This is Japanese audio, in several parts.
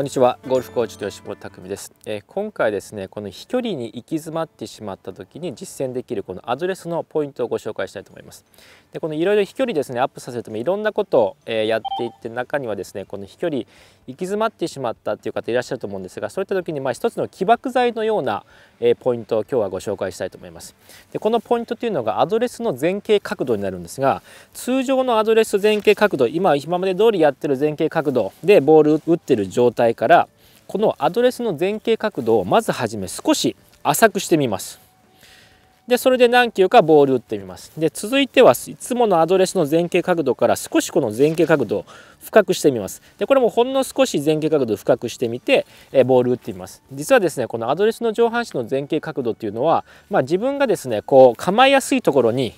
こんにちはゴルフコーチと吉本匠です、えー、今回ですねこの飛距離に行き詰まってしまった時に実践できるこのアドレスのポイントをご紹介したいと思いますでこのいろいろ飛距離ですねアップさせてもいろんなことを、えー、やっていって中にはですねこの飛距離行き詰まってしまったっていう方いらっしゃると思うんですがそういった時にまあ一つの起爆剤のような、えー、ポイントを今日はご紹介したいと思いますでこのポイントというのがアドレスの前傾角度になるんですが通常のアドレス前傾角度今今まで通りやってる前傾角度でボール打ってる状態台からこのアドレスの前傾角度をまずはじめ少し浅くしてみますでそれで何球かボール打ってみますで続いてはいつものアドレスの前傾角度から少しこの前傾角度を深くしてみますでこれもほんの少し前傾角度を深くしてみてえボール打ってみます実はですねこのアドレスの上半身の前傾角度っていうのは、まあ、自分がですねこう構えやすいところに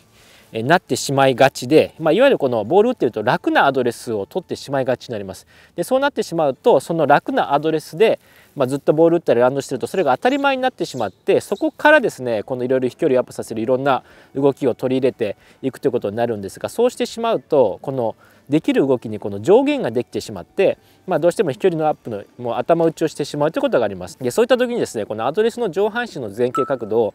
なってしまいがちで、まあ、いわゆるこのボール打ってると楽なアドレスを取ってしまいがちになります。でそうなってしまうとその楽なアドレスでまあ、ずっとボール打ったりランドしてるとそれが当たり前になってしまってそこからですねこのいろいろ飛距離をアップさせるいろんな動きを取り入れていくということになるんですがそうしてしまうとこのできる動きにこの上限ができてしまって、まあ、どうしても飛距離のアップのもう頭打ちをしてしまうということがありますでそういった時にですねこのアドレスの上半身の前傾角度を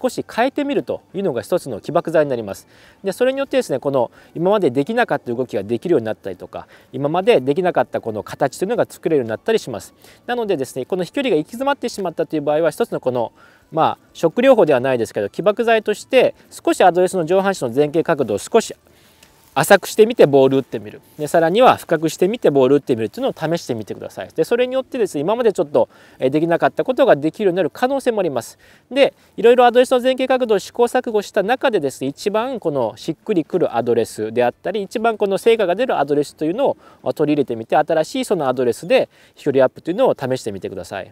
少し変えてみるというのが一つの起爆剤になりますでそれによってですねこの今までできなかった動きができるようになったりとか今までできなかったこの形というのが作れるようになったりしますなのでですねでねこの飛距離が行き詰まってしまったという場合は一つのこのまあ食療法ではないですけど起爆剤として少しアドレスの上半身の前傾角度を少し浅くしてみてボール打ってみるでさらには深くしてみてボール打ってみるっていうのを試してみてくださいでそれによってですね今までちょっとできなかったことができるようになる可能性もありますでいろいろアドレスの前傾角度を試行錯誤した中でですね一番このしっくりくるアドレスであったり一番この成果が出るアドレスというのを取り入れてみて新しいそのアドレスで飛距離アップというのを試してみてください。